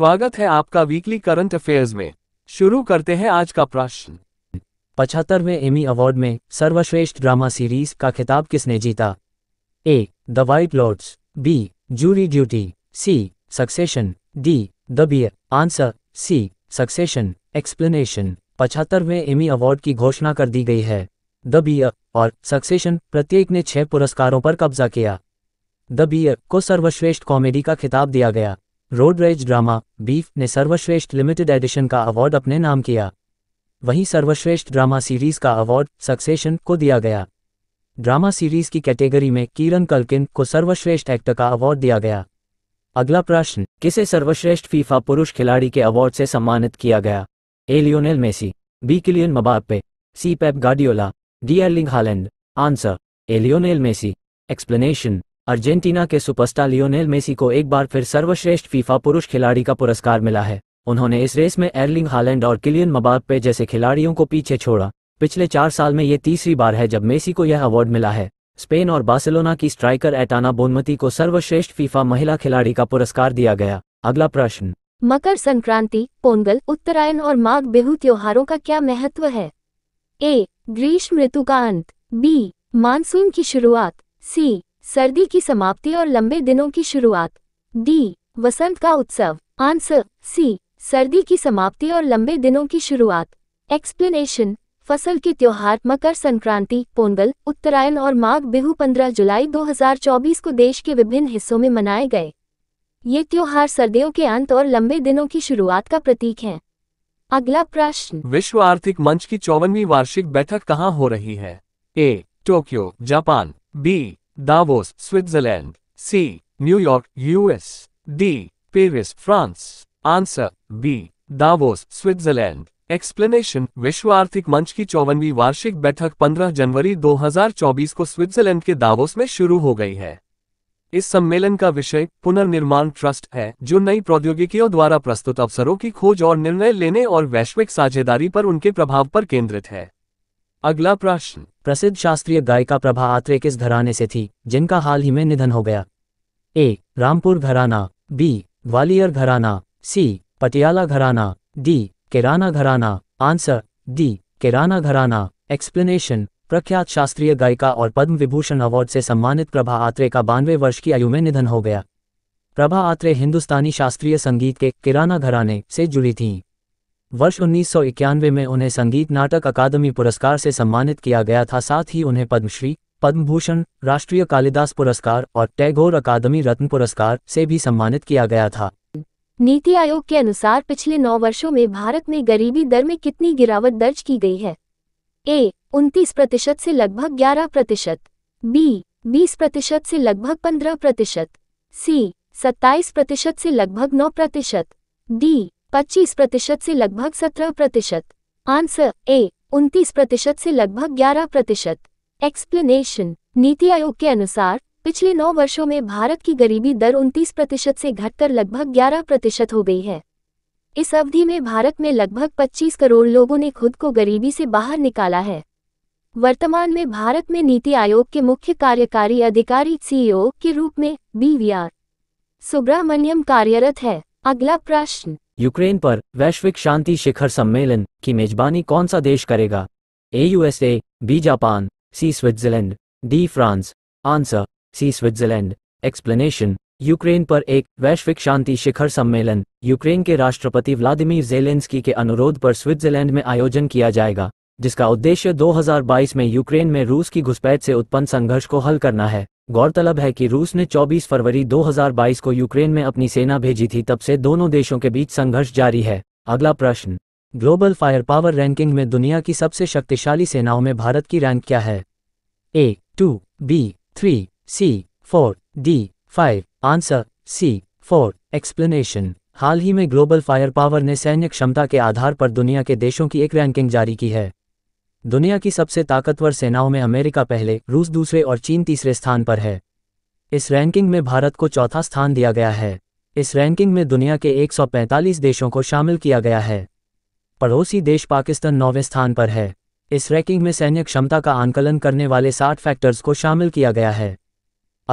स्वागत है आपका वीकली करंट अफेयर्स में शुरू करते हैं आज का प्रश्न पचहत्तरवें एमी अवार्ड में सर्वश्रेष्ठ ड्रामा सीरीज का खिताब किसने जीता A the white lords B jury duty C succession D the B answer C succession explanation पचहत्तरवें एमी अवार्ड की घोषणा कर दी गई है द बी और सक्सेशन प्रत्येक ने छह पुरस्कारों पर कब्जा किया द बियर को सर्वश्रेष्ठ कॉमेडी का खिताब दिया गया रोडरेज ड्रामा बीफ ने सर्वश्रेष्ठ लिमिटेड एडिशन का अवार्ड अपने नाम किया वहीं सर्वश्रेष्ठ ड्रामा सीरीज का अवार्ड सक्सेशन को दिया गया ड्रामा सीरीज की कैटेगरी में किरण कलकिन को सर्वश्रेष्ठ एक्टर का अवार्ड दिया गया अगला प्रश्न किसे सर्वश्रेष्ठ फीफा पुरुष खिलाड़ी के अवार्ड से सम्मानित किया गया A Lionel Messi B Kylian Mbappe C Pep Guardiola D Erling Haaland answer A Lionel Messi explanation Argentina के सुपरस्टार लियोनेल मेसी को एक बार फिर सर्वश्रेष्ठ फीफा पुरुष खिलाड़ी का पुरस्कार मिला है उन्होंने इस रेस में एर्लिंग हालैंड और किलियन मबापे जैसे खिलाड़ियों को पीछे छोड़ा पिछले चार साल में ये तीसरी बार है जब मेसी को यह अवार्ड मिला है स्पेन और बार्सिलोना की स्ट्राइकर एटाना बोनमती को सर्वश्रेष्ठ फीफा महिला खिलाड़ी का पुरस्कार दिया गया अगला प्रश्न मकर संक्रांति पोंगल उत्तरायण और माघ बिहू त्योहारों का क्या महत्व है ए ग्रीष्म ऋतु का अंत बी मानसून की शुरुआत सी सर्दी की समाप्ति और लंबे दिनों की शुरुआत डी वसंत का उत्सव आंसर सी सर्दी की समाप्ति और लंबे दिनों की शुरुआत एक्सप्लेनेशन फसल के त्योहार मकर संक्रांति पोंगल उत्तरायण और माघ बिहू 15 जुलाई 2024 को देश के विभिन्न हिस्सों में मनाए गए ये त्योहार सर्दियों के अंत और लंबे दिनों की शुरुआत का प्रतीक हैं अगला प्रश्न विश्व आर्थिक मंच की चौवनवी वार्षिक बैठक कहाँ हो रही है A Tokyo Japan B Davos, Switzerland. C. New York, US. D. Paris, France. Answer B Davos Switzerland explanation विश्व आर्थिक मंच की चौवनवी वार्षिक बैठक 15 जनवरी 2024 को स्विट्जरलैंड के दावोस में शुरू हो गई है इस सम्मेलन का विषय पुनर्निर्माण ट्रस्ट है जो नई प्रौद्योगिकियों द्वारा प्रस्तुत अवसरों की खोज और निर्णय लेने और वैश्विक साझेदारी पर उनके प्रभाव पर केंद्रित है अगला प्रश्न प्रसिद्ध शास्त्रीय गायिका प्रभा आत्रे किस घराने से थी जिनका हाल ही में निधन हो गया ए रामपुर घराना बी ग्वालियर घराना सी पटियाला घराना डी केराना घराना आंसर डी केराना घराना एक्सप्लेनेशन प्रख्यात शास्त्रीय गायिका और पद्म विभूषण अवार्ड से सम्मानित प्रभा आत्रे का बानवे वर्ष की आयु में निधन हो गया प्रभा आत्रे हिंदुस्तानी शास्त्रीय संगीत के किराना घराने से जुड़ी थीं वर्ष उन्नीस में उन्हें संगीत नाटक अकादमी पुरस्कार से सम्मानित किया गया था साथ ही उन्हें पद्मश्री पद्म भूषण राष्ट्रीय कालिदास पुरस्कार और टैगोर अकादमी रत्न पुरस्कार से भी सम्मानित किया गया था नीति आयोग के अनुसार पिछले नौ वर्षों में भारत में गरीबी दर में कितनी गिरावट दर्ज की गई है ए उनतीस प्रतिशत से लगभग ग्यारह प्रतिशत बी बीस प्रतिशत से लगभग पंद्रह प्रतिशत सी सत्ताईस प्रतिशत से लगभग नौ प्रतिशत डी पच्चीस प्रतिशत से लगभग सत्रह प्रतिशत आंसर ए उनतीस प्रतिशत से लगभग ग्यारह प्रतिशत एक्सप्लेनेशन नीति आयोग के अनुसार पिछले नौ वर्षों में भारत की गरीबी दर उनतीस प्रतिशत से घटकर लगभग ग्यारह प्रतिशत हो गई है इस अवधि में भारत में लगभग 25 करोड़ लोगों ने खुद को गरीबी से बाहर निकाला है वर्तमान में भारत में नीति आयोग के मुख्य कार्यकारी अधिकारी सीईओ e के रूप में बी वी आर सुब्रमण्यम कार्यरत है अगला प्रश्न यूक्रेन पर वैश्विक शांति शिखर सम्मेलन की मेजबानी कौन सा देश करेगा A USA B Japan C Switzerland D France answer C Switzerland explanation Ukraine पर एक वैश्विक शांति शिखर सम्मेलन यूक्रेन के राष्ट्रपति व्लादिमीर जेलेंस्की के अनुरोध पर स्विट्जरलैंड में आयोजन किया जाएगा जिसका उद्देश्य 2022 में यूक्रेन में रूस की घुसपैठ से उत्पन्न संघर्ष को हल करना है गौरतलब है कि रूस ने 24 फरवरी 2022 को यूक्रेन में अपनी सेना भेजी थी तब से दोनों देशों के बीच संघर्ष जारी है अगला प्रश्न ग्लोबल फायर पावर रैंकिंग में दुनिया की सबसे शक्तिशाली सेनाओं में भारत की रैंक क्या है A two B three C four D five answer C four explanation हाल ही में ग्लोबल फायर पावर ने सैन्य क्षमता के आधार पर दुनिया के देशों की एक रैंकिंग जारी की है दुनिया की सबसे ताकतवर सेनाओं में अमेरिका पहले रूस दूसरे और चीन तीसरे स्थान पर है इस रैंकिंग में भारत को चौथा स्थान दिया गया है इस रैंकिंग में दुनिया के 145 देशों को शामिल किया गया है पड़ोसी देश पाकिस्तान नौवें स्थान पर है इस रैंकिंग में सैन्य क्षमता का आंकलन करने वाले साठ फैक्टर्स को शामिल किया गया है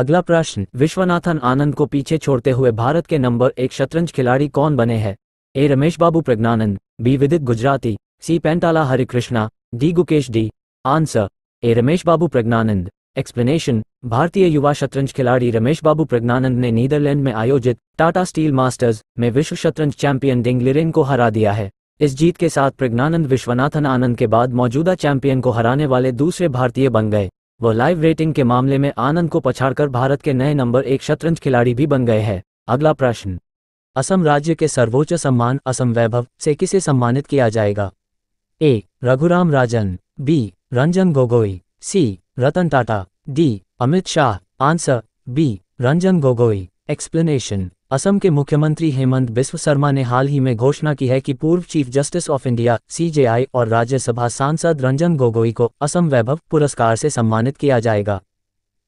अगला प्रश्न विश्वनाथन आनंद को पीछे छोड़ते हुए भारत के नंबर एक शतरंज खिलाड़ी कौन बने हैं A Ramesh Babu Praggnanandhaa B Vidit Gujrathi C Pentala Harikrishna D Gukesh D answer A Ramesh Babu Praggnanandhaa explanation भारतीय युवा शतरंज खिलाड़ी रमेश बाबू प्रज्ञानंद ने नीदरलैंड में आयोजित टाटा स्टील मास्टर्स में विश्व शतरंज चैंपियन डिंगलिरेन को हरा दिया है इस जीत के साथ प्रज्ञानंद विश्वनाथन आनंद के बाद मौजूदा चैंपियन को हराने वाले दूसरे भारतीय बन गए वह लाइव रेटिंग के मामले में आनंद को पछाड़कर भारत के नए नंबर एक शतरंज खिलाड़ी भी बन गए हैं अगला प्रश्न असम राज्य के सर्वोच्च सम्मान असम वैभव से किसे सम्मानित किया जाएगा A Raghuram Rajan B Ranjan Gogoi C Ratan Tata D Amit Shah answer B Ranjan Gogoi explanation Assam के मुख्यमंत्री हेमंत बिस्व शर्मा ने हाल ही में घोषणा की है कि पूर्व chief justice of India CJI और राज्यसभा सांसद रंजन गोगोई को असम वैभव पुरस्कार से सम्मानित किया जाएगा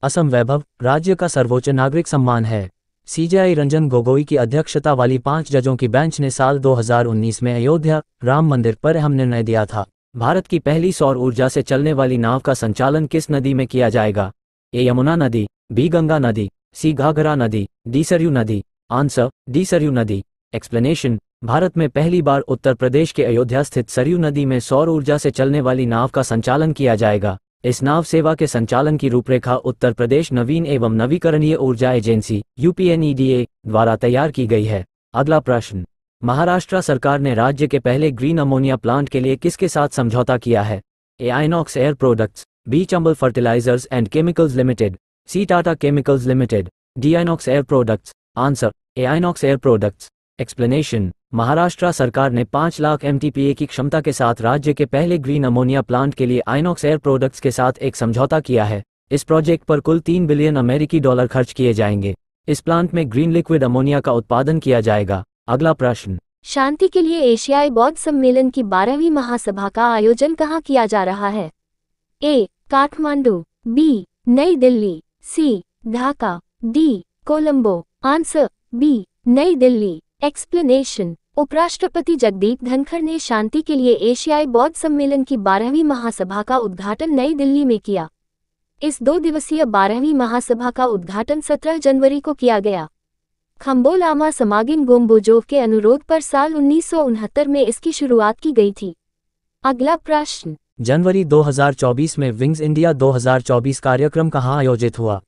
असम वैभव राज्य का सर्वोच्च नागरिक सम्मान है सीजेआई रंजन गोगोई की अध्यक्षता वाली पांच जजों की बेंच ने साल 2019 में अयोध्या राम मंदिर पर अहम निर्णय दिया था भारत की पहली सौर ऊर्जा से चलने वाली नाव का संचालन किस नदी में किया जाएगा ए यमुना नदी बी गंगा नदी सी घाघरा नदी डी सरयू नदी आंसर डी सरयू नदी एक्सप्लेनेशन भारत में पहली बार उत्तर प्रदेश के अयोध्या स्थित सरयू नदी में सौर ऊर्जा से चलने वाली नाव का संचालन किया जाएगा इस नाव सेवा के संचालन की रूपरेखा उत्तर प्रदेश नवीन एवं नवीकरणीय ऊर्जा एजेंसी यूपीएनईडीए e द्वारा तैयार की गई है अगला प्रश्न महाराष्ट्र सरकार ने राज्य के पहले ग्रीन अमोनिया प्लांट के लिए किसके साथ समझौता किया है A Inox air products B Chambal fertilisers and chemicals limited C Tata chemicals limited D Inox air products answer A Inox air products explanation Maharashtra सरकार ने 5 लाख एमटीपीए की क्षमता के साथ राज्य के पहले ग्रीन अमोनिया प्लांट के लिए आइनॉक्स एयर प्रोडक्ट्स के साथ एक समझौता किया है इस प्रोजेक्ट पर कुल तीन बिलियन अमेरिकी डॉलर खर्च किए जाएंगे इस प्लांट में ग्रीन लिक्विड अमोनिया का उत्पादन किया जाएगा अगला प्रश्न शांति के लिए एशियाई बौद्ध सम्मेलन की बारहवीं महासभा का आयोजन कहाँ किया जा रहा है ए Kathmandu B New Delhi C Dhaka D Colombo answer B New Delhi explanation उपराष्ट्रपति जगदीप धनखड़ ने शांति के लिए एशियाई बौद्ध सम्मेलन की बारहवीं महासभा का उद्घाटन नई दिल्ली में किया इस दो दिवसीय बारहवीं महासभा का उद्घाटन 17 जनवरी को किया गया खम्बोलामा समागिन गोम्बोजोव के अनुरोध पर साल उन्नीस में इसकी शुरुआत की गई थी अगला प्रश्न जनवरी 2024 में विंग्स इंडिया 2024 कार्यक्रम कहाँ आयोजित हुआ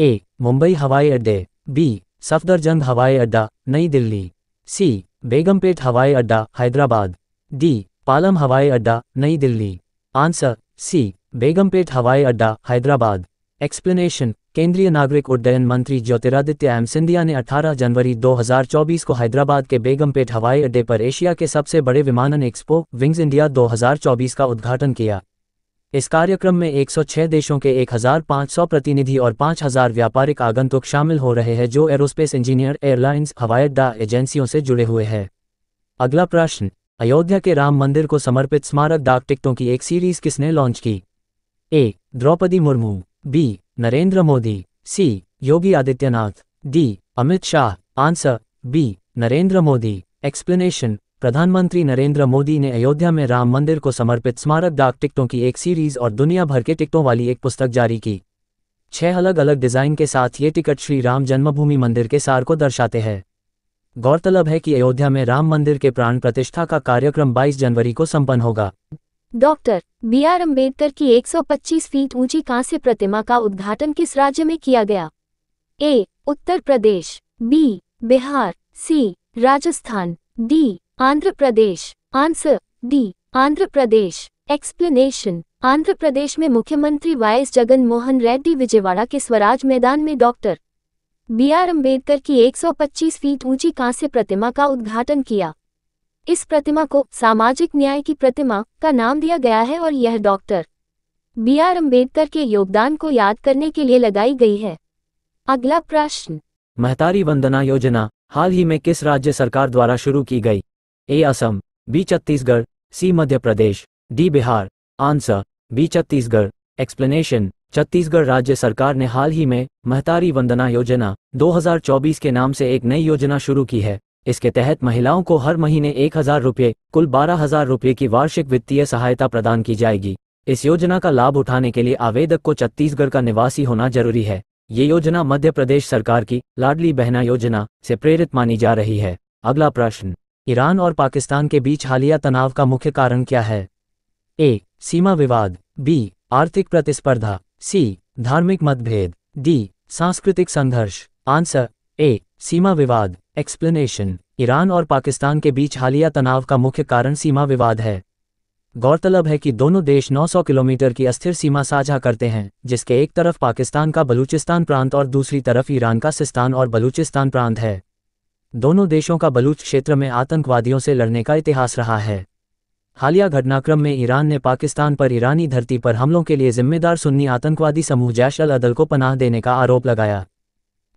ए मुंबई हवाई अड्डे बी सफदरजंग हवाई अड्डा नई दिल्ली सी बेगमपेट हवाई अड्डा हैदराबाद डी पालम हवाई अड्डा नई दिल्ली आंसर सी बेगमपेट हवाई अड्डा हैदराबाद एक्सप्लेनेशन केंद्रीय नागरिक उड्डयन मंत्री ज्योतिरादित्य एम सिंधिया ने 18 जनवरी 2024 को हैदराबाद के बेगमपेट हवाई अड्डे पर एशिया के सबसे बड़े विमानन एक्सपो विंग्स इंडिया 2024 का उद्घाटन किया इस कार्यक्रम में 106 देशों के 1,500 प्रतिनिधि और 5,000 व्यापारिक आगंतुक शामिल हो रहे हैं जो एरोस्पेस इंजीनियर एयरलाइंस हवाई अड्डा एजेंसियों से जुड़े हुए हैं अगला प्रश्न अयोध्या के राम मंदिर को समर्पित स्मारक डाक टिकटों की एक सीरीज किसने लॉन्च की A Droupadi Murmu B Narendra Modi C Yogi Adityanath D Amit Shah answer B Narendra Modi explanation प्रधानमंत्री नरेंद्र मोदी ने अयोध्या में राम मंदिर को समर्पित स्मारक डाक टिकटों की एक सीरीज और दुनिया भर के टिकटों वाली एक पुस्तक जारी की छह अलग अलग डिजाइन के साथ ये टिकट श्री राम जन्मभूमि मंदिर के सार को दर्शाते हैं गौरतलब है कि अयोध्या में राम मंदिर के प्राण प्रतिष्ठा का कार्यक्रम 22 जनवरी को संपन्न होगा डॉक्टर बी आर अम्बेडकर की 125 फीट ऊंची कांस्य प्रतिमा का उद्घाटन किस राज्य में किया गया A Uttar Pradesh B Bihar C Rajasthan D Andhra Pradesh answer D Andhra Pradesh explanation Andhra Pradesh में मुख्यमंत्री वाईएस जगन मोहन रेड्डी विजयवाड़ा के स्वराज मैदान में डॉक्टर बी आर अम्बेडकर की 125 फीट ऊंची कांस्य प्रतिमा का उद्घाटन किया इस प्रतिमा को सामाजिक न्याय की प्रतिमा का नाम दिया गया है और यह डॉक्टर बी आर अम्बेडकर के योगदान को याद करने के लिए लगाई गई है अगला प्रश्न महतारी वंदना योजना हाल ही में किस राज्य सरकार द्वारा शुरू की गई A Assam B Chhattisgarh C Madhya Pradesh D Bihar answer B Chhattisgarh explanation Chhattisgarh राज्य सरकार ने हाल ही में महतारी वंदना योजना 2024 के नाम से एक नई योजना शुरू की है इसके तहत महिलाओं को हर महीने एक हजार रूपए कुल बारह हजार रूपये की वार्षिक वित्तीय सहायता प्रदान की जाएगी इस योजना का लाभ उठाने के लिए आवेदक को छत्तीसगढ़ का निवासी होना जरूरी है ये योजना मध्य प्रदेश सरकार की लाडली बहना योजना से प्रेरित मानी जा रही है अगला प्रश्न ईरान और पाकिस्तान के बीच हालिया तनाव का मुख्य कारण क्या है ए सीमा विवाद बी आर्थिक प्रतिस्पर्धा सी धार्मिक मतभेद डी सांस्कृतिक संघर्ष आंसर ए सीमा विवाद एक्सप्लेनेशन ईरान और पाकिस्तान के बीच हालिया तनाव का मुख्य कारण सीमा विवाद है गौरतलब है कि दोनों देश 900 किलोमीटर की अस्थिर सीमा साझा करते हैं जिसके एक तरफ पाकिस्तान का बलूचिस्तान प्रांत और दूसरी तरफ ईरान का सिस्तान और बलूचिस्तान प्रांत है दोनों देशों का बलूच क्षेत्र में आतंकवादियों से लड़ने का इतिहास रहा है हालिया घटनाक्रम में ईरान ने पाकिस्तान पर ईरानी धरती पर हमलों के लिए जिम्मेदार सुन्नी आतंकवादी समूह जैश अल अदल को पनाह देने का आरोप लगाया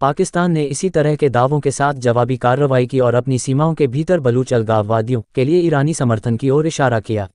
पाकिस्तान ने इसी तरह के दावों के साथ जवाबी कार्रवाई की और अपनी सीमाओं के भीतर बलूच अलगाववादियों के लिए ईरानी समर्थन की ओर इशारा किया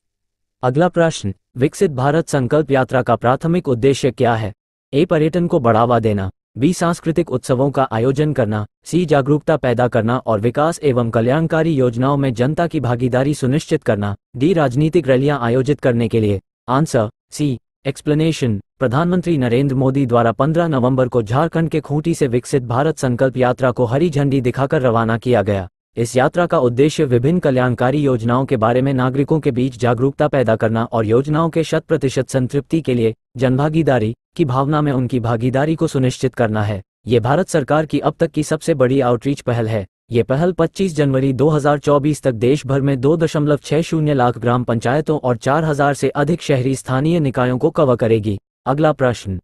अगला प्रश्न विकसित भारत संकल्प यात्रा का प्राथमिक उद्देश्य क्या है ए पर्यटन को बढ़ावा देना बी सांस्कृतिक उत्सवों का आयोजन करना सी जागरूकता पैदा करना और विकास एवं कल्याणकारी योजनाओं में जनता की भागीदारी सुनिश्चित करना डी राजनीतिक रैलियां आयोजित करने के लिए आंसर सी एक्सप्लेनेशन प्रधानमंत्री नरेंद्र मोदी द्वारा 15 नवंबर को झारखंड के खूंटी से विकसित भारत संकल्प यात्रा को हरी झंडी दिखाकर रवाना किया गया इस यात्रा का उद्देश्य विभिन्न कल्याणकारी योजनाओं के बारे में नागरिकों के बीच जागरूकता पैदा करना और योजनाओं के शत प्रतिशत संतृप्ति के लिए जनभागीदारी की भावना में उनकी भागीदारी को सुनिश्चित करना है ये भारत सरकार की अब तक की सबसे बड़ी आउटरीच पहल है ये पहल 25 जनवरी 2024 तक देश भर में शून्य लाख ग्राम पंचायतों और 4000 से अधिक शहरी स्थानीय निकायों को कवर करेगी अगला प्रश्न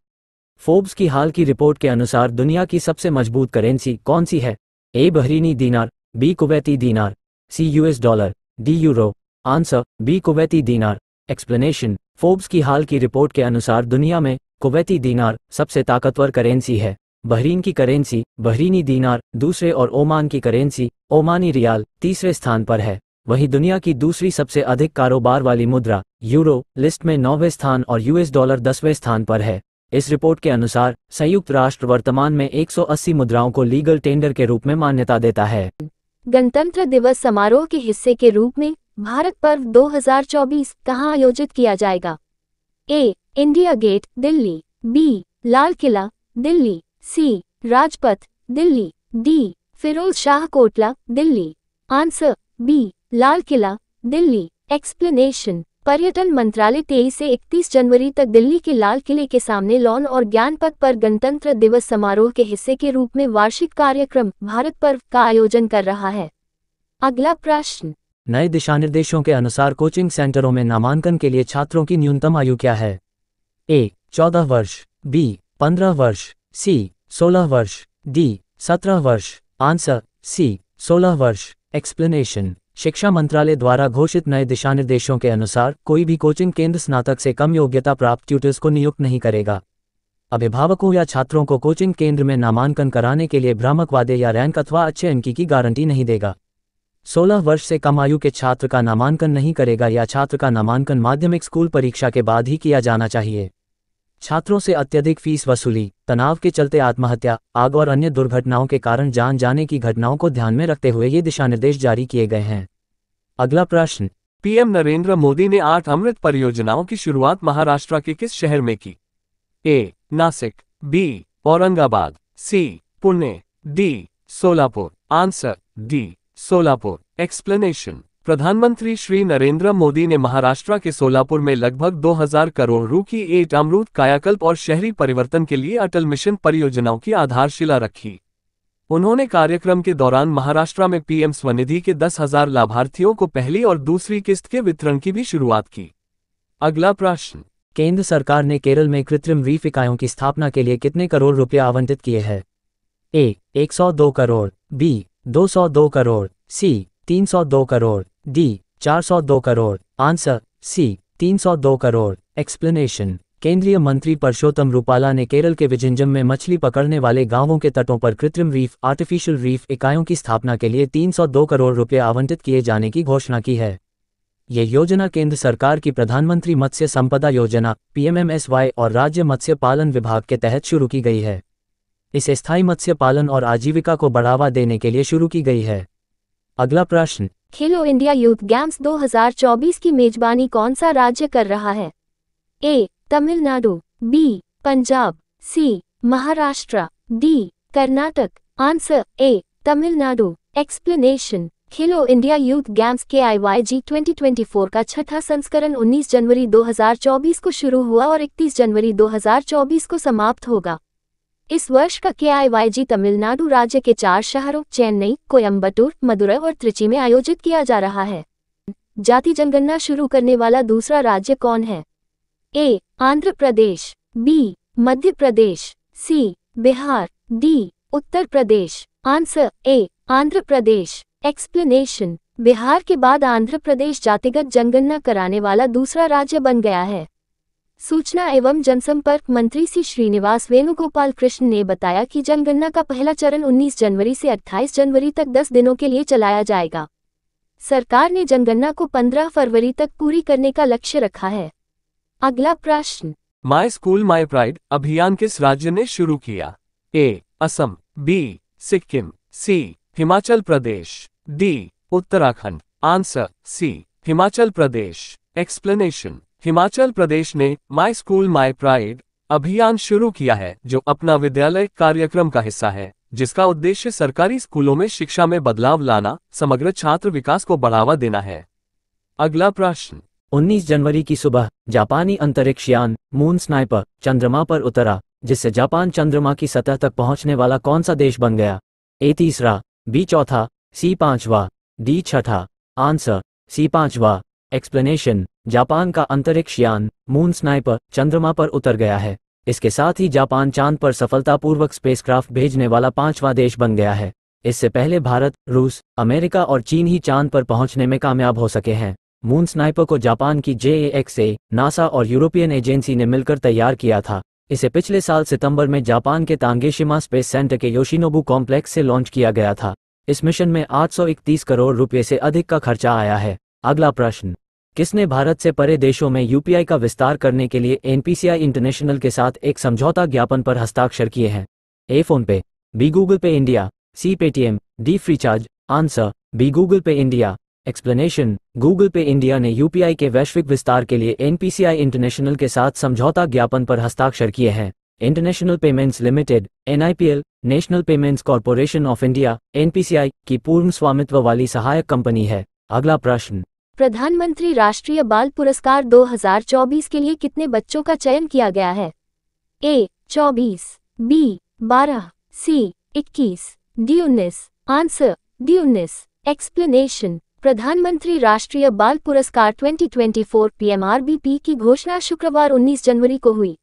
फोर्ब्स की हाल की रिपोर्ट के अनुसार दुनिया की सबसे मजबूत करेंसी कौन सी है A Bahraini dinar B. Kuwaiti dinar. C. US dollar. D. Euro. Answer B Kuwaiti dinar explanation Forbes की हाल की रिपोर्ट के अनुसार दुनिया में कुवैती दीनार सबसे ताकतवर करेंसी है बहरीन की करेंसी बहरीनी दीनार दूसरे और ओमान की करेंसी ओमानी रियाल तीसरे स्थान पर है वहीं दुनिया की दूसरी सबसे अधिक कारोबार वाली मुद्रा यूरो लिस्ट में नौवे स्थान और यूएस डॉलर दसवें स्थान पर है इस रिपोर्ट के अनुसार संयुक्त राष्ट्र वर्तमान में 180 मुद्राओं को लीगल टेंडर के रूप में मान्यता देता है गणतंत्र दिवस समारोह के हिस्से के रूप में भारत पर्व 2024 कहाँ आयोजित किया जाएगा A India Gate Delhi B Lal Qila Delhi C Rajpath Delhi D Firoz Shah Kotla Delhi answer B Lal Qila Delhi explanation पर्यटन मंत्रालय तेईस से इकतीस जनवरी तक दिल्ली के लाल किले के सामने लॉन और ज्ञान पथ पर गणतंत्र दिवस समारोह के हिस्से के रूप में वार्षिक कार्यक्रम भारत पर्व का आयोजन कर रहा है अगला प्रश्न नए दिशा निर्देशों के अनुसार कोचिंग सेंटरों में नामांकन के लिए छात्रों की न्यूनतम आयु क्या है ए चौदह वर्ष बी पंद्रह वर्ष सी सोलह वर्ष डी सत्रह वर्ष आंसर सी सोलह वर्ष एक्सप्लेनेशन शिक्षा मंत्रालय द्वारा घोषित नए दिशानिर्देशों के अनुसार कोई भी कोचिंग केंद्र स्नातक से कम योग्यता प्राप्त ट्यूटर्स को नियुक्त नहीं करेगा अभिभावकों या छात्रों को कोचिंग केंद्र में नामांकन कराने के लिए भ्रामक वादे या रैंक अथवा अच्छे अंकी की गारंटी नहीं देगा 16 वर्ष से कम आयु के छात्र का नामांकन नहीं करेगा या छात्र का नामांकन माध्यमिक स्कूल परीक्षा के बाद ही किया जाना चाहिए छात्रों से अत्यधिक फीस वसूली तनाव के चलते आत्महत्या आग और अन्य दुर्घटनाओं के कारण जान जाने की घटनाओं को ध्यान में रखते हुए ये दिशा निर्देश जारी किए गए हैं अगला प्रश्न पीएम नरेंद्र मोदी ने आठ अमृत परियोजनाओं की शुरुआत महाराष्ट्र के किस शहर में की A Nashik B Aurangabad C Pune D Solapur answer D Solapur explanation प्रधानमंत्री श्री नरेंद्र मोदी ने महाराष्ट्र के सोलापुर में लगभग 2000 करोड़ रू की एट अमरूद कायाकल्प और शहरी परिवर्तन के लिए अटल मिशन परियोजनाओं की आधारशिला रखी उन्होंने कार्यक्रम के दौरान महाराष्ट्र में पीएम स्वनिधि के दस हजार लाभार्थियों को पहली और दूसरी किस्त के वितरण की भी शुरुआत की अगला प्रश्न केंद्र सरकार ने केरल में कृत्रिम रीफ इकायों की स्थापना के लिए कितने करोड़ रुपये आवंटित किए हैं ए एक करोड़ बी दो करोड़ सी दो crore D 402 crore answer C 302 crore explanation केंद्रीय मंत्री परशोत्तम रूपाला ने केरल के विजिंजम में मछली पकड़ने वाले गांवों के तटों पर कृत्रिम रीफ आर्टिफिशियल रीफ इकाइयों की स्थापना के लिए 302 करोड़ रुपये आवंटित किए जाने की घोषणा की है ये योजना केंद्र सरकार की प्रधानमंत्री मत्स्य संपदा योजना पीएमएमएसवाई और राज्य मत्स्य पालन विभाग के तहत शुरू की गई है इसे स्थायी मत्स्य पालन और आजीविका को बढ़ावा देने के लिए शुरू की गई है अगला प्रश्न खेलो इंडिया यूथ गेम्स 2024 की मेजबानी कौन सा राज्य कर रहा है A Tamil Nadu B Punjab C Maharashtra D Karnataka answer A Tamil Nadu explanation Khelo India youth games के आई वाई जी ट्वेंटी का छठा संस्करण 19 जनवरी 2024 को शुरू हुआ और 31 जनवरी 2024 को समाप्त होगा इस वर्ष का के आई तमिलनाडु राज्य के चार शहरों चेन्नई कोयम्बटूर मदुरई और त्रिची में आयोजित किया जा रहा है जाति जनगणना शुरू करने वाला दूसरा राज्य कौन है A Andhra Pradesh B Madhya Pradesh C Bihar D Uttar Pradesh answer A Andhra Pradesh explanation Bihar के बाद आंध्र प्रदेश जातिगत जनगणना कराने वाला दूसरा राज्य बन गया है सूचना एवं जनसंपर्क मंत्री श्री श्रीनिवास वेणुगोपाल कृष्ण ने बताया कि जनगणना का पहला चरण 19 जनवरी से 28 जनवरी तक 10 दिनों के लिए चलाया जाएगा सरकार ने जनगणना को 15 फरवरी तक पूरी करने का लक्ष्य रखा है अगला प्रश्न माई स्कूल माई प्राइड अभियान किस राज्य ने शुरू किया A Assam B Sikkim C Himachal Pradesh D Uttarakhand answer C Himachal Pradesh explanation Himachal Pradesh ने माई स्कूल माई प्राइड अभियान शुरू किया है जो अपना विद्यालय कार्यक्रम का हिस्सा है जिसका उद्देश्य सरकारी स्कूलों में शिक्षा में बदलाव लाना समग्र छात्र विकास को बढ़ावा देना है अगला प्रश्न 19 जनवरी की सुबह जापानी अंतरिक्ष यान मून स्नाइपर चंद्रमा पर उतरा जिससे जापान चंद्रमा की सतह तक पहुंचने वाला कौन सा देश बन गया ए तीसरा बी चौथा सी पांचवा डी छठा आंसर सी पांचवा एक्सप्लेनेशन जापान का अंतरिक्ष यान मून स्नाइपर चंद्रमा पर उतर गया है इसके साथ ही जापान चांद पर सफलतापूर्वक स्पेसक्राफ्ट भेजने वाला पांचवा देश बन गया है इससे पहले भारत रूस अमेरिका और चीन ही चांद पर पहुंचने में कामयाब हो सके हैं मून स्नाइपर को जापान की जे नासा और यूरोपियन एजेंसी ने मिलकर तैयार किया था इसे पिछले साल सितंबर में जापान के तांगेशिमा स्पेस सेंटर के योशिनोबू कॉम्प्लेक्स से लॉन्च किया गया था इस मिशन में 831 करोड़ रुपए से अधिक का खर्चा आया है अगला प्रश्न किसने भारत से परे देशों में यूपीआई का विस्तार करने के लिए एनपीसीआई इंटरनेशनल के साथ एक समझौता ज्ञापन पर हस्ताक्षर किए हैं A PhonePe B Google Pay India C Paytm D Freecharge answer B Google Pay India explanation Google Pay India ने यूपीआई के वैश्विक विस्तार के लिए एनपीसीआई इंटरनेशनल के साथ समझौता ज्ञापन पर हस्ताक्षर किए हैं international payments limited NIPL national payments corporation of India NPCI की पूर्ण स्वामित्व वाली सहायक कंपनी है अगला प्रश्न प्रधानमंत्री राष्ट्रीय बाल पुरस्कार 2024 के लिए कितने बच्चों का चयन किया गया है A 24, B 12, C 21, D 19, answer D 19, explanation प्रधानमंत्री राष्ट्रीय बाल पुरस्कार 2024 पीएमआरबीपी की घोषणा शुक्रवार 19 जनवरी को हुई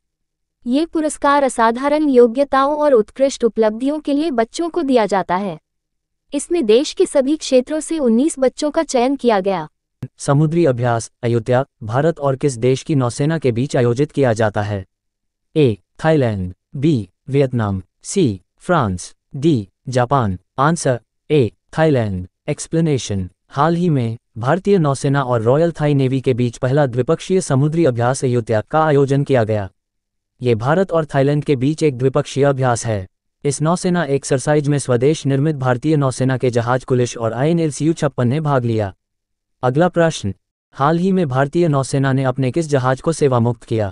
ये पुरस्कार असाधारण योग्यताओं और उत्कृष्ट उपलब्धियों के लिए बच्चों को दिया जाता है इसमें देश के सभी क्षेत्रों से 19 बच्चों का चयन किया गया समुद्री अभ्यास अयोध्या भारत और किस देश की नौसेना के बीच आयोजित किया जाता है A Thailand B Vietnam C France D Japan answer A Thailand explanation हाल ही में भारतीय नौसेना और रॉयल थाई नेवी के बीच पहला द्विपक्षीय समुद्री अभ्यास अयोध्या का आयोजन किया गया ये भारत और थाईलैंड के बीच एक द्विपक्षीय अभ्यास है इस नौसेना एक्सरसाइज में स्वदेश निर्मित भारतीय नौसेना के जहाज कुलिश और आई एन एल छप्पन ने भाग लिया अगला प्रश्न हाल ही में भारतीय नौसेना ने अपने किस जहाज को सेवामुक्त किया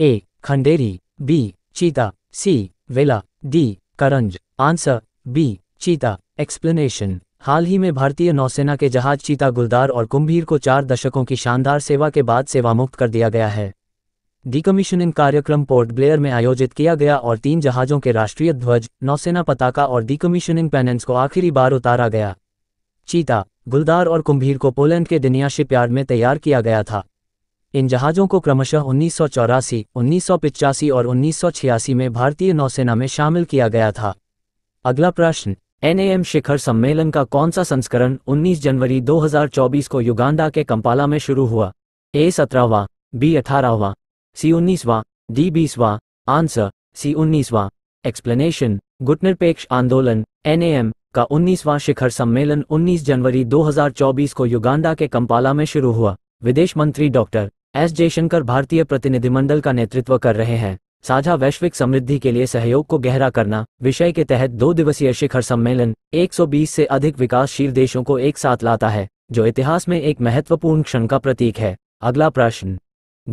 ए Khanderi B Cheetah C Vela D Karanj answer B Cheetah explanation हाल ही में भारतीय नौसेना के जहाज चीता गुलदार और कुंभीर को चार दशकों की शानदार सेवा के बाद सेवामुक्त कर दिया गया है डिकमीशनिंग कार्यक्रम पोर्ट ब्लेयर में आयोजित किया गया और तीन जहाज़ों के राष्ट्रीय ध्वज नौसेना पताका और डिकमीशनिंग पैनेंस को आखिरी बार उतारा गया चीता गुलदार और कुंभीर को पोलैंड के डिनियाशिप यार्ड में तैयार किया गया था इन जहाज़ों को क्रमशः उन्नीस सौ चौरासी उन्नीस सौ पिचासी और उन्नीस सौ छियासी में भारतीय नौसेना में शामिल किया गया था अगला प्रश्न एनएएम शिखर सम्मेलन का कौन सा संस्करण 19 जनवरी 2024 को युगांडा के कंपाला में शुरू हुआ ए सत्रहवा बी अठारहवा सी उन्नीसवा डी बीसवा आंसर सी उन्नीसवा एक्सप्लेनेशन गुटनिरपेक्ष आंदोलन एनएएम का 19वां शिखर सम्मेलन 19 जनवरी 2024 को युगांडा के कंपाला में शुरू हुआ विदेश मंत्री डॉक्टर एस जयशंकर भारतीय प्रतिनिधिमंडल का नेतृत्व कर रहे हैं साझा वैश्विक समृद्धि के लिए सहयोग को गहरा करना विषय के तहत दो दिवसीय शिखर सम्मेलन 120 से अधिक विकासशील देशों को एक साथ लाता है जो इतिहास में एक महत्वपूर्ण क्षण का प्रतीक है अगला प्रश्न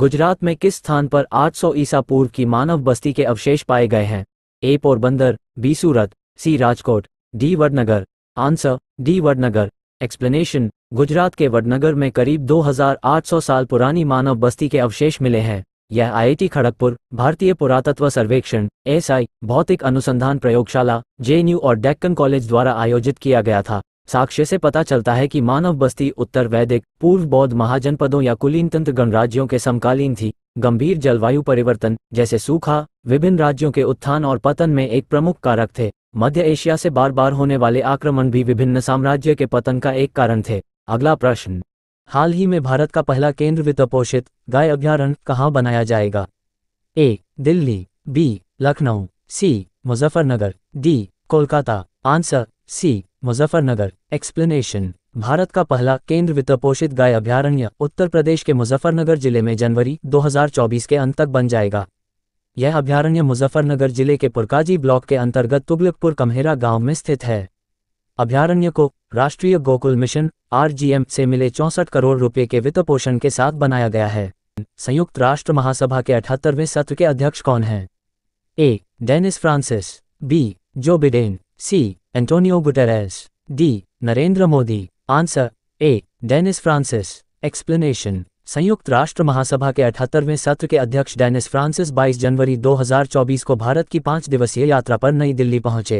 गुजरात में किस स्थान पर 800 ईसा पूर्व की मानव बस्ती के अवशेष पाए गए हैं A Porbandar B Surat C Rajkot D Vadnagar answer D Vadnagar explanation Gujarat के वडनगर में करीब 2800 साल पुरानी मानव बस्ती के अवशेष मिले हैं यह आईआईटी खड़गपुर भारतीय पुरातत्व सर्वेक्षण एसआई भौतिक अनुसंधान प्रयोगशाला जेएनयू और डेक्कन कॉलेज द्वारा आयोजित किया गया था साक्ष्य से पता चलता है कि मानव बस्ती उत्तर वैदिक पूर्व बौद्ध महाजनपदों या कुलीन तंत्र गणराज्यों के समकालीन थी गंभीर जलवायु परिवर्तन जैसे सूखा विभिन्न राज्यों के उत्थान और पतन में एक प्रमुख कारक थे मध्य एशिया से बार बार होने वाले आक्रमण भी विभिन्न साम्राज्य के पतन का एक कारण थे अगला प्रश्न हाल ही में भारत का पहला केंद्र वित्त पोषित गाय अभ्यारण्य कहाँ बनाया जाएगा A Delhi B Lucknow C Muzaffarnagar D Kolkata answer C Muzaffarnagar explanation Bharat का पहला केंद्र वित्त पोषित गाय अभ्यारण्य उत्तर प्रदेश के मुजफ्फरनगर जिले में जनवरी 2024 के अंत तक बन जाएगा यह अभ्यारण्य मुजफ्फरनगर जिले के पुरकाजी ब्लॉक के अंतर्गत तुगलकपुर कमहेरा गांव में स्थित है अभ्यारण्य को राष्ट्रीय गोकुल मिशन आरजीएम से मिले चौंसठ करोड़ रुपए के वित्त पोषण के साथ बनाया गया है संयुक्त राष्ट्र महासभा के अठहत्तरवें सत्र के अध्यक्ष कौन हैं A Dennis Francis B Joe Biden C Antonio Guterres D Narendra Modi answer A Dennis Francis explanation संयुक्त राष्ट्र महासभा के अठहत्तरवें सत्र के अध्यक्ष डेनिस फ्रांसिस 22 जनवरी 2024 को भारत की पांच दिवसीय यात्रा पर नई दिल्ली पहुंचे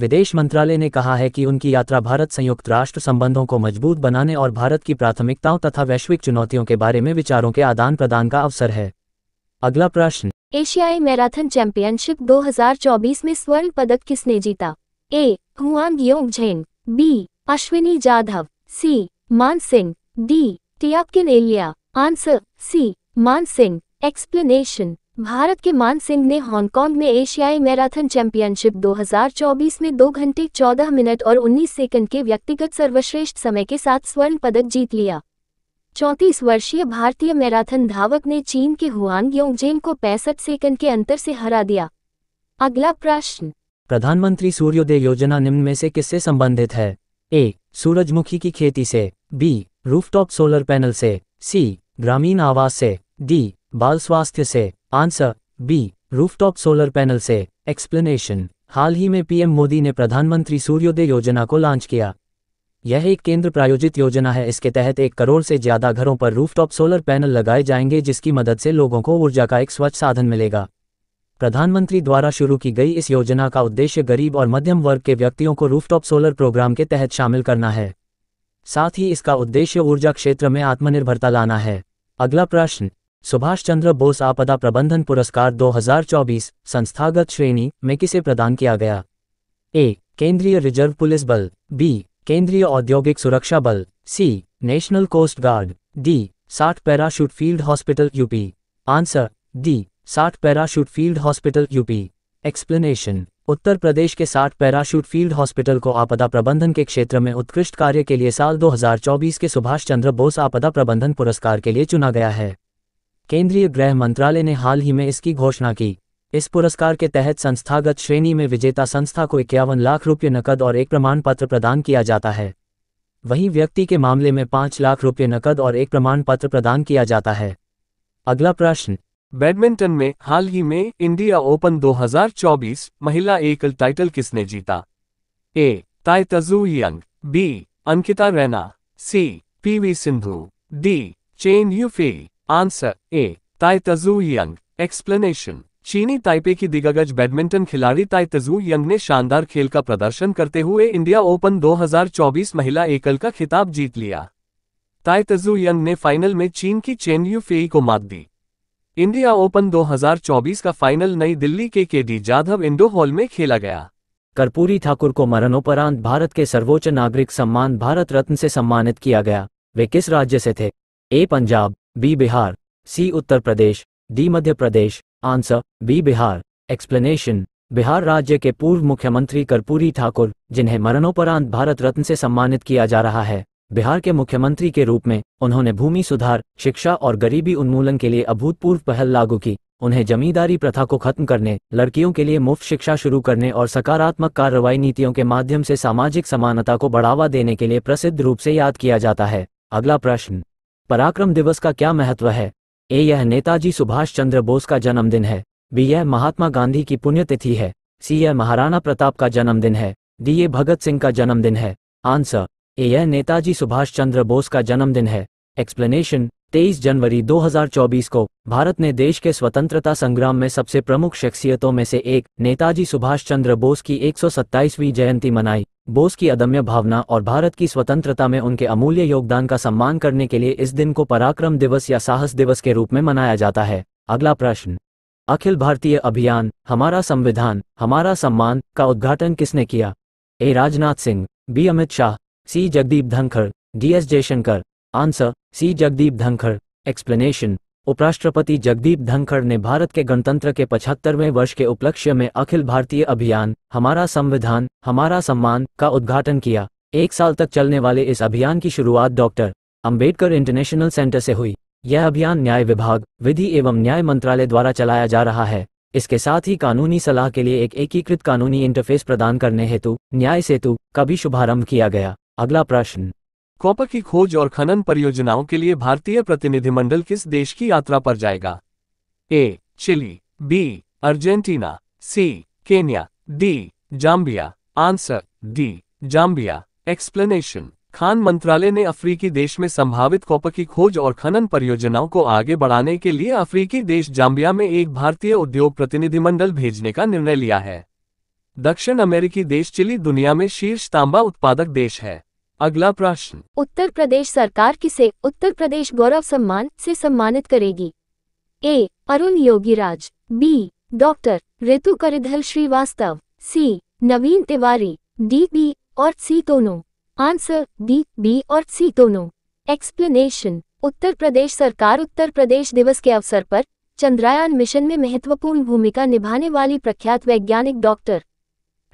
विदेश मंत्रालय ने कहा है कि उनकी यात्रा भारत संयुक्त राष्ट्र संबंधों को मजबूत बनाने और भारत की प्राथमिकताओं तथा वैश्विक चुनौतियों के बारे में विचारों के आदान प्रदान का अवसर है अगला प्रश्न एशियाई मैराथन चैंपियनशिप 2024 में स्वर्ण पदक किसने जीता A Huang Yong Zhen B Ashwini Jadhav C Man Singh D Tiakkin Elia answer C Mansingh explanation Bharat के मान सिंह ने हांगकांग में एशियाई मैराथन चैंपियनशिप 2024 में 2 घंटे 14 मिनट और 19 सेकंड के व्यक्तिगत सर्वश्रेष्ठ समय के साथ स्वर्ण पदक जीत लिया चौंतीस वर्षीय भारतीय मैराथन धावक ने चीन के हुआंग योंगजेन को पैंसठ सेकंड के अंतर से हरा दिया अगला प्रश्न प्रधानमंत्री सूर्योदय योजना निम्न में से किससे संबंधित है ए सूरजमुखी की खेती से बी रूफटॉप सोलर पैनल से सी ग्रामीण आवास से डी बाल स्वास्थ्य से answer B rooftop solar panel से एक्सप्लेनेशन हाल ही में पीएम मोदी ने प्रधानमंत्री सूर्योदय योजना को लॉन्च किया यह एक केंद्र प्रायोजित योजना है इसके तहत एक करोड़ से ज्यादा घरों पर रूफटॉप सोलर पैनल लगाए जाएंगे जिसकी मदद से लोगों को ऊर्जा का एक स्वच्छ साधन मिलेगा प्रधानमंत्री द्वारा शुरू की गई इस योजना का उद्देश्य गरीब और मध्यम वर्ग के व्यक्तियों को रूफटॉप सोलर प्रोग्राम के तहत शामिल करना है साथ ही इसका उद्देश्य ऊर्जा क्षेत्र में आत्मनिर्भरता लाना है अगला प्रश्न सुभाष चंद्र बोस आपदा प्रबंधन पुरस्कार 2024 संस्थागत श्रेणी में किसे प्रदान किया गया ए केंद्रीय रिजर्व पुलिस बल बी केंद्रीय औद्योगिक सुरक्षा बल C national coast guard D साठ parachute field hospital UP answer D साठ parachute field hospital UP explanation Uttar Pradesh के साठ पैराशूट फील्ड हॉस्पिटल को आपदा प्रबंधन के क्षेत्र में उत्कृष्ट कार्य के लिए साल 2024 के सुभाष चंद्र बोस आपदा प्रबंधन पुरस्कार के लिए चुना गया है केंद्रीय गृह मंत्रालय ने हाल ही में इसकी घोषणा की इस पुरस्कार के तहत संस्थागत श्रेणी में विजेता संस्था को इक्यावन लाख रुपये नकद और एक प्रमाण पत्र प्रदान किया जाता है वहीं व्यक्ति के मामले में पाँच लाख रुपये नकद और एक प्रमाण पत्र प्रदान किया जाता है अगला प्रश्न बैडमिंटन में हाल ही में इंडिया ओपन 2024 महिला एकल टाइटल किसने जीता A Tai Tzu Ying B Ankita Raina C PV Sindhu D Chen Yufei answer A Tai Tzu Ying explanation चीनी ताइपे की दिग्गज बैडमिंटन खिलाड़ी ताय तजू यंग ने शानदार खेल का प्रदर्शन करते हुए इंडिया ओपन 2024 महिला एकल का खिताब जीत लिया ताइतजू तजू यंग ने फाइनल में चीन की चेन यू फेई को मात दी इंडिया ओपन 2024 का फाइनल नई दिल्ली के केडी जाधव इंडो हॉल में खेला गया कर्पूरी ठाकुर को मरणोपरांत भारत के सर्वोच्च नागरिक सम्मान भारत रत्न से सम्मानित किया गया वे किस राज्य से थे A Punjab B Bihar C Uttar Pradesh D Madhya Pradesh answer B Bihar explanation Bihar राज्य के पूर्व मुख्यमंत्री कर्पूरी ठाकुर जिन्हें मरणोपरांत भारत रत्न से सम्मानित किया जा रहा है बिहार के मुख्यमंत्री के रूप में उन्होंने भूमि सुधार शिक्षा और गरीबी उन्मूलन के लिए अभूतपूर्व पहल लागू की उन्हें जमींदारी प्रथा को खत्म करने लड़कियों के लिए मुफ्त शिक्षा शुरू करने और सकारात्मक कार्रवाई नीतियों के माध्यम से सामाजिक समानता को बढ़ावा देने के लिए प्रसिद्ध रूप से याद किया जाता है अगला प्रश्न पराक्रम दिवस का क्या महत्व है ए यह नेताजी सुभाष चंद्र बोस का जन्मदिन है बी यह महात्मा गांधी की पुण्यतिथि है सी यह महाराणा प्रताप का जन्मदिन है डी ये भगत सिंह का जन्मदिन है आंसर यह नेताजी सुभाष चंद्र बोस का जन्मदिन है एक्सप्लेनेशन 23 जनवरी 2024 को भारत ने देश के स्वतंत्रता संग्राम में सबसे प्रमुख शख्सियतों में से एक नेताजी सुभाष चंद्र बोस की 127वीं जयंती मनाई बोस की अदम्य भावना और भारत की स्वतंत्रता में उनके अमूल्य योगदान का सम्मान करने के लिए इस दिन को पराक्रम दिवस या साहस दिवस के रूप में मनाया जाता है अगला प्रश्न अखिल भारतीय अभियान हमारा संविधान हमारा सम्मान का उद्घाटन किसने किया A Rajnath Singh B Amit Shah C Jagdeep Dhankhar D S Jaishankar answer C Jagdeep Dhankhar explanation उपराष्ट्रपति जगदीप धनखड़ ने भारत के गणतंत्र के 75वें वर्ष के उपलक्ष्य में अखिल भारतीय अभियान हमारा संविधान हमारा सम्मान का उद्घाटन किया एक साल तक चलने वाले इस अभियान की शुरुआत डॉक्टर अंबेडकर इंटरनेशनल सेंटर से हुई यह अभियान न्याय विभाग विधि एवं न्याय मंत्रालय द्वारा चलाया जा रहा है इसके साथ ही कानूनी सलाह के लिए एक एकीकृत कानूनी इंटरफेस प्रदान करने हेतु न्याय सेतु का भी शुभारंभ किया गया अगला प्रश्न कॉपर की खोज और खनन परियोजनाओं के लिए भारतीय प्रतिनिधिमंडल किस देश की यात्रा पर जाएगा A Chile B Argentina C Kenya D Zambia answer D Zambia explanation खान मंत्रालय ने अफ्रीकी देश में संभावित कॉपर की खोज और खनन परियोजनाओं को आगे बढ़ाने के लिए अफ्रीकी देश जाम्बिया में एक भारतीय उद्योग प्रतिनिधिमंडल भेजने का निर्णय लिया है दक्षिण अमेरिकी देश चिली दुनिया में शीर्ष तांबा उत्पादक देश है अगला प्रश्न उत्तर प्रदेश सरकार किसे उत्तर प्रदेश गौरव सम्मान से सम्मानित करेगी A Arun Yogiraj B doctor Ritu Karidhal Srivastava C Naveen Tiwari D B और सी दोनों आंसर डी बी और सी दोनों एक्सप्लेनेशन उत्तर प्रदेश सरकार उत्तर प्रदेश दिवस के अवसर पर चंद्रयान मिशन में महत्वपूर्ण भूमिका निभाने वाली प्रख्यात वैज्ञानिक डॉक्टर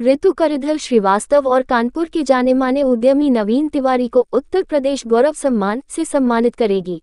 ऋतु करिधल श्रीवास्तव और कानपुर के जाने माने उद्यमी नवीन तिवारी को उत्तर प्रदेश गौरव सम्मान से सम्मानित करेगी